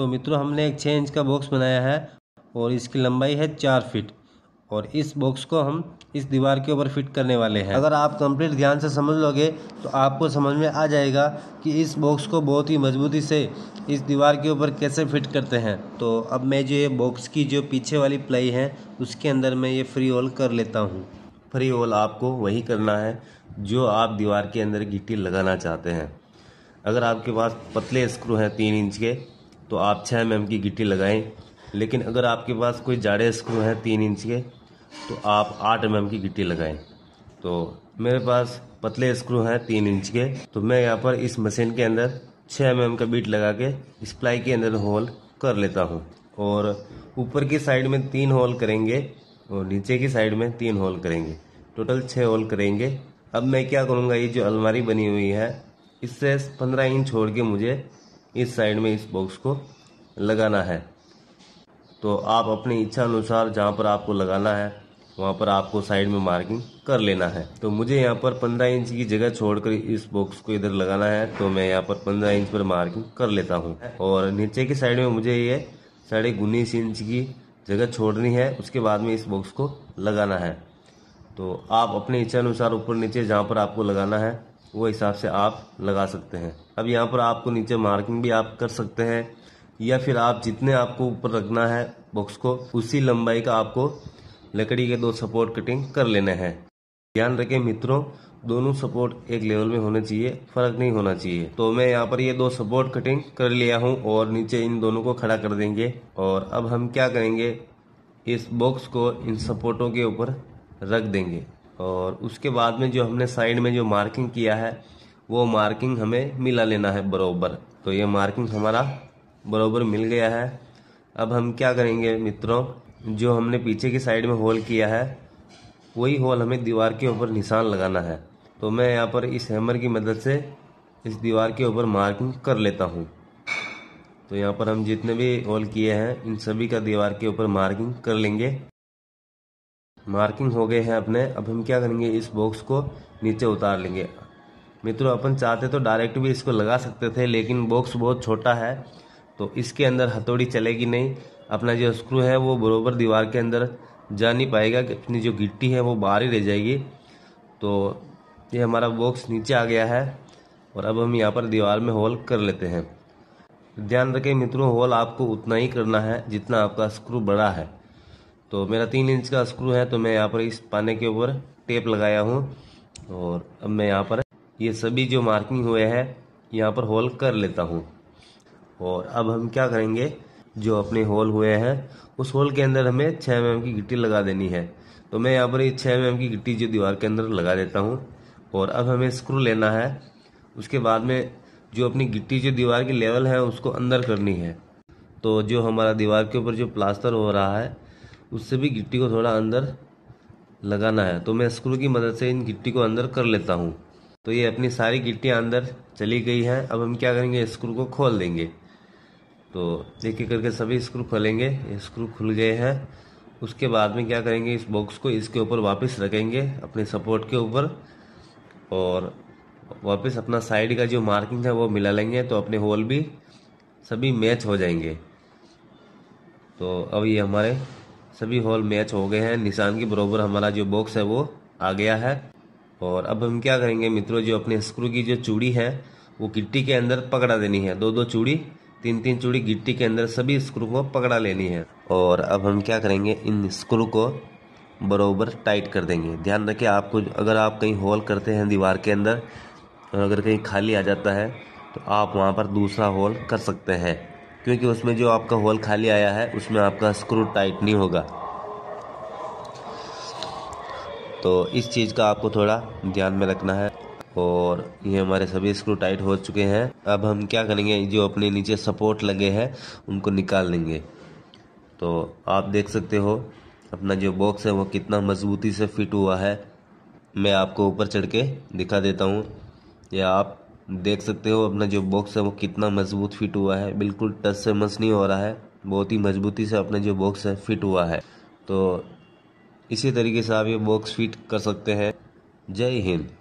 तो मित्रों हमने एक छः इंच का बॉक्स बनाया है और इसकी लंबाई है चार फिट और इस बॉक्स को हम इस दीवार के ऊपर फिट करने वाले हैं अगर आप कंप्लीट ध्यान से समझ लोगे तो आपको समझ में आ जाएगा कि इस बॉक्स को बहुत ही मजबूती से इस दीवार के ऊपर कैसे फिट करते हैं तो अब मैं जो ये बॉक्स की जो पीछे वाली प्लाई है उसके अंदर मैं ये फ्री होल कर लेता हूँ फ्री होल आपको वही करना है जो आप दीवार के अंदर गिट्टी लगाना चाहते हैं अगर आपके पास पतले स्क्रू हैं तीन इंच के तो आप छः एम की गिट्टी लगाएं लेकिन अगर आपके पास कोई जाड़े स्क्रू हैं तीन इंच के तो आप आठ एम की गिट्टी लगाएं तो मेरे पास पतले स्क्रू हैं तीन इंच के तो मैं यहाँ पर इस मशीन के अंदर छः एम का बीट लगा के इस प्लाई के अंदर होल कर लेता हूँ और ऊपर की साइड में तीन होल करेंगे और नीचे की साइड में तीन होल करेंगे टोटल छः होल करेंगे अब मैं क्या करूँगा ये जो अलमारी बनी हुई है इससे पंद्रह इंच छोड़ के मुझे इस साइड में इस बॉक्स को लगाना है तो आप अपनी इच्छा अनुसार जहाँ पर आपको लगाना है वहाँ पर आपको साइड में मार्किंग कर लेना है तो मुझे यहाँ पर 15 इंच की जगह छोड़कर इस बॉक्स को इधर लगाना है तो मैं यहाँ पर 15 इंच पर मार्किंग कर लेता हूँ और नीचे की साइड में मुझे ये साढ़े उन्नीस इंच की जगह छोड़नी है उसके बाद में इस बॉक्स को लगाना है तो आप अपनी इच्छा अनुसार ऊपर नीचे जहाँ पर आपको लगाना है वो हिसाब से आप लगा सकते हैं अब यहाँ पर आपको नीचे मार्किंग भी आप कर सकते हैं या फिर आप जितने आपको ऊपर रखना है बॉक्स को उसी लंबाई का आपको लकड़ी के दो सपोर्ट कटिंग कर लेने हैं ध्यान रखें मित्रों दोनों सपोर्ट एक लेवल में होने चाहिए फर्क नहीं होना चाहिए तो मैं यहाँ पर ये दो सपोर्ट कटिंग कर लिया हूँ और नीचे इन दोनों को खड़ा कर देंगे और अब हम क्या करेंगे इस बॉक्स को इन सपोर्टों के ऊपर रख देंगे और उसके बाद में जो हमने साइड में जो मार्किंग किया है वो मार्किंग हमें मिला लेना है बरोबर तो ये मार्किंग हमारा बरोबर मिल गया है अब हम क्या करेंगे मित्रों जो हमने पीछे की साइड में होल किया है वही होल हमें दीवार के ऊपर निशान लगाना है तो मैं यहाँ पर इस हैमर की मदद से इस दीवार के ऊपर मार्किंग कर लेता हूँ तो यहाँ पर हम जितने भी होल किए हैं इन सभी का दीवार के ऊपर मार्किंग कर लेंगे मार्किंग हो गए हैं अपने अब हम क्या करेंगे इस बॉक्स को नीचे उतार लेंगे मित्रों अपन चाहते तो डायरेक्ट भी इसको लगा सकते थे लेकिन बॉक्स बहुत छोटा है तो इसके अंदर हथौड़ी चलेगी नहीं अपना जो स्क्रू है वो बरोबर दीवार के अंदर जा नहीं पाएगा कि अपनी जो गिट्टी है वो बाहर ही रह जाएगी तो ये हमारा बॉक्स नीचे आ गया है और अब हम यहाँ पर दीवार में होल कर लेते हैं ध्यान रखें मित्रों होल आपको उतना ही करना है जितना आपका स्क्रू बड़ा है तो मेरा तीन इंच का स्क्रू है तो मैं यहाँ पर इस पाने के ऊपर टेप लगाया हूँ और अब मैं यहाँ पर ये सभी जो मार्किंग हुए हैं यहाँ पर होल कर लेता हूँ और अब हम क्या करेंगे जो अपने होल हुए हैं उस होल के अंदर हमें छः एम की गिट्टी लगा देनी है तो मैं यहाँ पर ये छः एम की गिट्टी जो दीवार के अंदर लगा देता हूँ और अब हमें स्क्रू लेना है उसके बाद में जो अपनी गिट्टी जो दीवार की लेवल है उसको अंदर करनी है तो जो हमारा दीवार के ऊपर जो प्लास्टर हो रहा है उससे भी गिट्टी को थोड़ा अंदर लगाना है तो मैं स्क्रू की मदद से इन गिट्टी को अंदर कर लेता हूँ तो ये अपनी सारी गिट्टियाँ अंदर चली गई हैं अब हम क्या करेंगे स्क्रू को खोल देंगे तो एक एक करके सभी स्क्रू खोलेंगे स्क्रू खुल गए हैं उसके बाद में क्या करेंगे इस बॉक्स को इसके ऊपर वापस रखेंगे अपने सपोर्ट के ऊपर और वापस अपना साइड का जो मार्किंग है वो मिला लेंगे तो अपने होल भी सभी मैच हो जाएंगे तो अब ये हमारे सभी हॉल मैच हो गए हैं निशान के बरोबर हमारा जो बॉक्स है वो आ गया है और अब हम क्या करेंगे मित्रों जो अपने स्क्रू की जो चूड़ी है वो गिट्टी के अंदर पकड़ा देनी है दो दो चूड़ी तीन तीन चूड़ी गिट्टी के अंदर सभी स्क्रू को पकड़ा लेनी है और अब हम क्या करेंगे इन स्क्रू को बरोबर टाइट कर देंगे ध्यान रखें आपको अगर आप कहीं होल करते हैं दीवार के अंदर अगर कहीं खाली आ जाता है तो आप वहाँ पर दूसरा होल कर सकते हैं क्योंकि उसमें जो आपका होल खाली आया है उसमें आपका स्क्रू टाइट नहीं होगा तो इस चीज़ का आपको थोड़ा ध्यान में रखना है और ये हमारे सभी स्क्रू टाइट हो चुके हैं अब हम क्या करेंगे जो अपने नीचे सपोर्ट लगे हैं उनको निकाल लेंगे तो आप देख सकते हो अपना जो बॉक्स है वो कितना मजबूती से फिट हुआ है मैं आपको ऊपर चढ़ के दिखा देता हूँ या आप देख सकते हो अपना जो बॉक्स है वो कितना मजबूत फिट हुआ है बिल्कुल टच से मस नहीं हो रहा है बहुत ही मजबूती से अपना जो बॉक्स है फिट हुआ है तो इसी तरीके से आप ये बॉक्स फिट कर सकते हैं जय हिंद